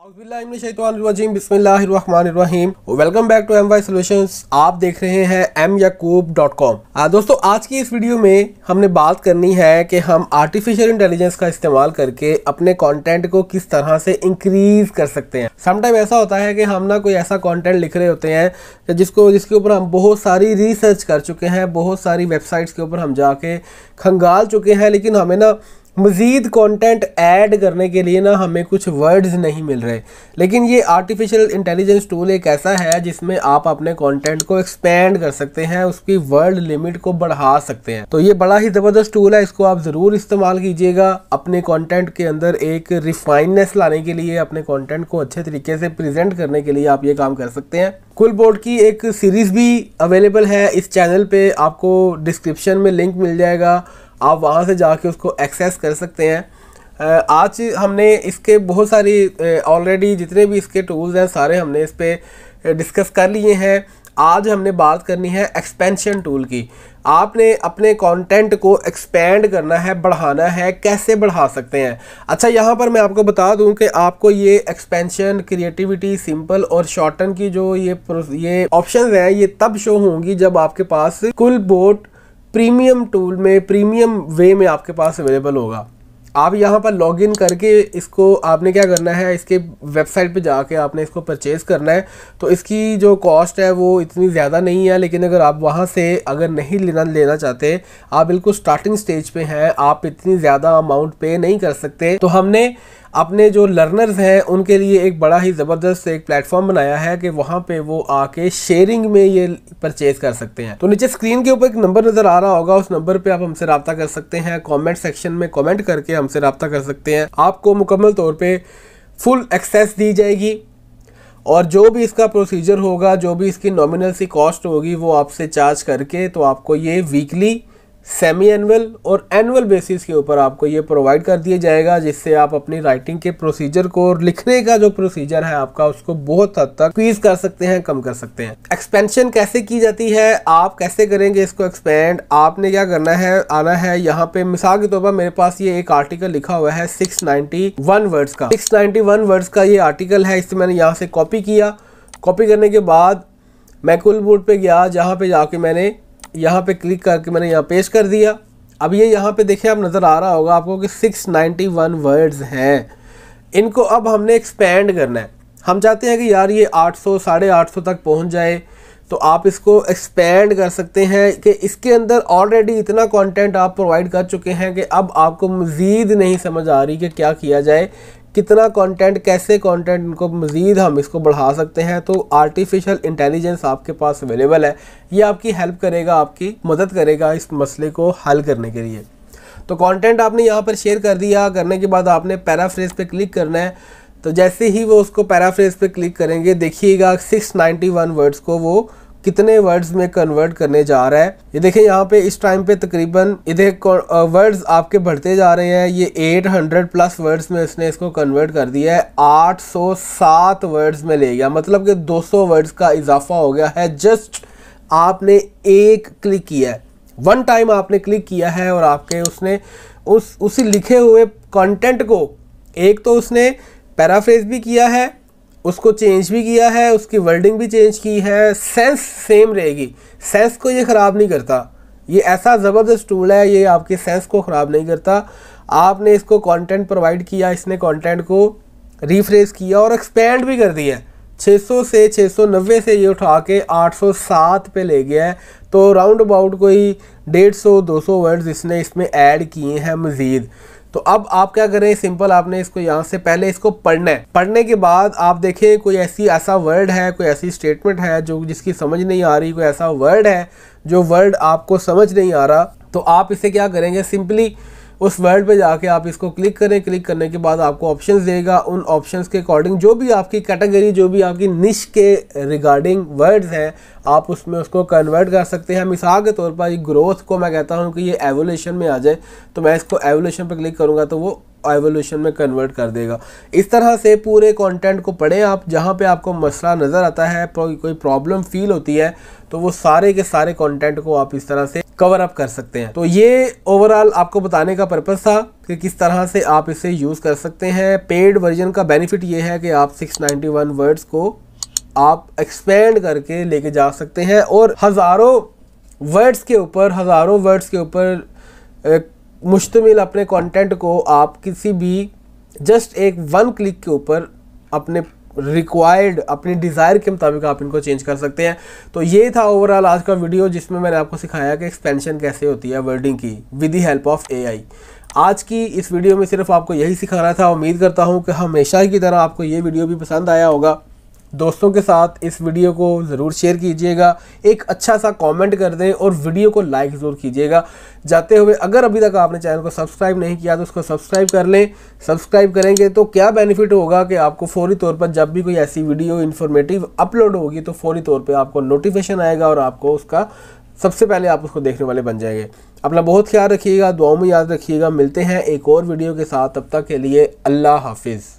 welcome back to M Y solutions आप देख रहे हैं एम याकूब डॉट कॉम दोस्तों आज की इस वीडियो में हमने बात करनी है कि हम आर्टिफिशियल इंटेलिजेंस का इस्तेमाल करके अपने कंटेंट को किस तरह से इंक्रीज कर सकते हैं समटाइम ऐसा होता है कि हम ना कोई ऐसा कॉन्टेंट लिख रहे होते हैं जिसको जिसके ऊपर हम बहुत सारी रिसर्च कर चुके हैं बहुत सारी वेबसाइट्स के ऊपर हम जाके खंगाल चुके हैं लेकिन हमें ना मज़ीद कंटेंट ऐड करने के लिए ना हमें कुछ वर्ड्स नहीं मिल रहे लेकिन ये आर्टिफिशियल इंटेलिजेंस टूल एक ऐसा है जिसमें आप अपने कंटेंट को एक्सपेंड कर सकते हैं उसकी वर्ड लिमिट को बढ़ा सकते हैं तो ये बड़ा ही ज़बरदस्त टूल है इसको आप ज़रूर इस्तेमाल कीजिएगा अपने कॉन्टेंट के अंदर एक रिफाइननेस लाने के लिए अपने कॉन्टेंट को अच्छे तरीके से प्रजेंट करने के लिए आप ये काम कर सकते हैं कुल बोर्ड की एक सीरीज़ भी अवेलेबल है इस चैनल पर आपको डिस्क्रिप्शन में लिंक मिल जाएगा आप वहाँ से जाके उसको एक्सेस कर सकते हैं आज हमने इसके बहुत सारी ऑलरेडी जितने भी इसके टूल्स हैं सारे हमने इस पर डिस्कस कर लिए हैं आज हमने बात करनी है एक्सपेंशन टूल की आपने अपने कंटेंट को एक्सपेंड करना है बढ़ाना है कैसे बढ़ा सकते हैं अच्छा यहाँ पर मैं आपको बता दूँ कि आपको ये एक्सपेंशन क्रिएटिविटी सिंपल और शॉर्टन की जो ये ये ऑप्शन हैं ये तब शो होंगी जब आपके पास कुल बोट प्रीमियम टूल में प्रीमियम वे में आपके पास अवेलेबल होगा आप यहाँ पर लॉगिन करके इसको आपने क्या करना है इसके वेबसाइट पे जाके आपने इसको परचेज़ करना है तो इसकी जो कॉस्ट है वो इतनी ज़्यादा नहीं है लेकिन अगर आप वहाँ से अगर नहीं लेना लेना चाहते आप बिल्कुल स्टार्टिंग स्टेज पे हैं आप इतनी ज़्यादा अमाउंट पे नहीं कर सकते तो हमने अपने जो लर्नर्स हैं उनके लिए एक बड़ा ही ज़बरदस्त एक प्लेटफॉर्म बनाया है कि वहाँ पे वो आके शेयरिंग में ये परचेज़ कर सकते हैं तो नीचे स्क्रीन के ऊपर एक नंबर नज़र आ रहा होगा उस नंबर पर आप हमसे रबता कर सकते हैं कॉमेंट सेक्शन में कॉमेंट करके हमसे रबता कर सकते हैं आपको मुकम्मल तौर पर फुल एक्सेस दी जाएगी और जो भी इसका प्रोसीजर होगा जो भी इसकी नॉमिनल सी कॉस्ट होगी वो आपसे चार्ज करके तो आपको ये वीकली सेमी एनुअल और एनुअल बेसिस के ऊपर आपको ये प्रोवाइड कर दिया जाएगा जिससे आप अपनी राइटिंग के प्रोसीजर को और लिखने का जो प्रोसीजर है आपका उसको बहुत हद तक क्वीज कर सकते हैं कम कर सकते हैं एक्सपेंशन कैसे की जाती है आप कैसे करेंगे इसको एक्सपेंड आपने क्या करना है आना है यहाँ पे मिसाल के तौर पर मेरे पास ये एक आर्टिकल लिखा हुआ है सिक्स वर्ड्स का सिक्स वर्ड्स का ये आर्टिकल है इससे मैंने यहाँ से कॉपी किया कॉपी करने के बाद मैं कुल बोर्ड पर गया जहाँ पे जाके मैंने यहाँ पे क्लिक करके मैंने यहाँ पेश कर दिया अब ये यहाँ पे देखिए आप नज़र आ रहा होगा आपको कि 691 वर्ड्स हैं इनको अब हमने एक्सपेंड करना है हम चाहते हैं कि यार ये 800 साढ़े आठ तक पहुँच जाए तो आप इसको एक्सपेंड कर सकते हैं कि इसके अंदर ऑलरेडी इतना कंटेंट आप प्रोवाइड कर चुके हैं कि अब आपको मज़ीद नहीं समझ आ रही कि क्या किया जाए कितना कंटेंट कैसे कंटेंट इनको मज़ीद हम इसको बढ़ा सकते हैं तो आर्टिफिशियल इंटेलिजेंस आपके पास अवेलेबल है ये आपकी हेल्प करेगा आपकी मदद करेगा इस मसले को हल करने के लिए तो कंटेंट आपने यहाँ पर शेयर कर दिया करने के बाद आपने पैराफ्रेज पे क्लिक करना है तो जैसे ही वो उसको पैराफ्रेज पे क्लिक करेंगे देखिएगा 691 वर्ड्स को वो कितने वर्ड्स में कन्वर्ट करने जा रहा है ये देखें यहाँ पे इस टाइम पे तकरीबन इधर वर्ड्स आपके बढ़ते जा रहे हैं ये 800 प्लस वर्ड्स में इसने इसको कन्वर्ट कर दिया है 807 वर्ड्स में ले गया मतलब कि 200 वर्ड्स का इजाफा हो गया है जस्ट आपने एक क्लिक किया है वन टाइम आपने क्लिक किया है और आपके उसने उस उसी लिखे हुए कॉन्टेंट को एक तो उसने पैराफ्रेज भी किया है उसको चेंज भी किया है उसकी वर्डिंग भी चेंज की है सेंस सेम रहेगी सेंस को ये ख़राब नहीं करता ये ऐसा ज़बरदस्त टूल है ये आपके सेंस को ख़राब नहीं करता आपने इसको कंटेंट प्रोवाइड किया इसने कंटेंट को रिफ्रेश किया और एक्सपेंड भी कर दिया 600 से 690 से ये उठा के 807 पे ले गया है तो राउंड अबाउट कोई 150 200 वर्ड्स इसने इसमें ऐड किए हैं मज़ीद तो अब आप क्या करें सिंपल आपने इसको यहाँ से पहले इसको पढ़ना है पढ़ने के बाद आप देखें कोई ऐसी ऐसा वर्ड है कोई ऐसी स्टेटमेंट है जो जिसकी समझ नहीं आ रही कोई ऐसा वर्ड है जो वर्ड आपको समझ नहीं आ रहा तो आप इसे क्या करेंगे सिंपली उस वर्ड पे जाके आप इसको क्लिक करें क्लिक करने के बाद आपको ऑप्शंस देगा उन ऑप्शंस के अकॉर्डिंग जो भी आपकी कैटेगरी जो भी आपकी निश के रिगार्डिंग वर्ड्स हैं आप उसमें उसको कन्वर्ट कर सकते हैं मिसाल के तौर पर ग्रोथ को मैं कहता हूँ कि ये एवोल्यूशन में आ जाए तो मैं इसको एवोल्यूशन पर क्लिक करूँगा तो वो एवोल्यूशन में कन्वर्ट कर देगा इस तरह से पूरे कॉन्टेंट को पढ़ें आप जहाँ पर आपको मसला नज़र आता है कोई प्रॉब्लम फील होती है तो वो सारे के सारे कॉन्टेंट को आप इस तरह से कवर अप कर सकते हैं तो ये ओवरऑल आपको बताने का पर्पज़ था कि किस तरह से आप इसे यूज़ कर सकते हैं पेड वर्जन का बेनिफिट ये है कि आप 691 वर्ड्स को आप एक्सपेंड करके लेके जा सकते हैं और हज़ारों वर्ड्स के ऊपर हज़ारों वर्ड्स के ऊपर मुश्तमिल अपने कंटेंट को आप किसी भी जस्ट एक वन क्लिक के ऊपर अपने रिक्वायर्ड अपनी डिज़ायर के मुताबिक आप इनको चेंज कर सकते हैं तो ये था ओवरऑल आज का वीडियो जिसमें मैंने आपको सिखाया कि एक्सपेंशन कैसे होती है वर्डिंग की with the help of AI आज की इस वीडियो में सिर्फ आपको यही सिखाना था उम्मीद करता हूँ कि हमेशा की तरह आपको ये वीडियो भी पसंद आया होगा दोस्तों के साथ इस वीडियो को ज़रूर शेयर कीजिएगा एक अच्छा सा कमेंट कर दें और वीडियो को लाइक ज़रूर कीजिएगा जाते हुए अगर अभी तक आपने चैनल को सब्सक्राइब नहीं किया तो उसको सब्सक्राइब कर लें सब्सक्राइब करेंगे तो क्या बेनिफिट होगा कि आपको फौरी तौर पर जब भी कोई ऐसी वीडियो इन्फॉर्मेटिव अपलोड होगी तो फौरी तौर पर आपको नोटिफिकेशन आएगा और आपको उसका सबसे पहले आप उसको देखने वाले बन जाएंगे अपना बहुत ख्याल रखिएगा दुआओं में याद रखिएगा मिलते हैं एक और वीडियो के साथ तब तक के लिए अल्लाह हाफिज़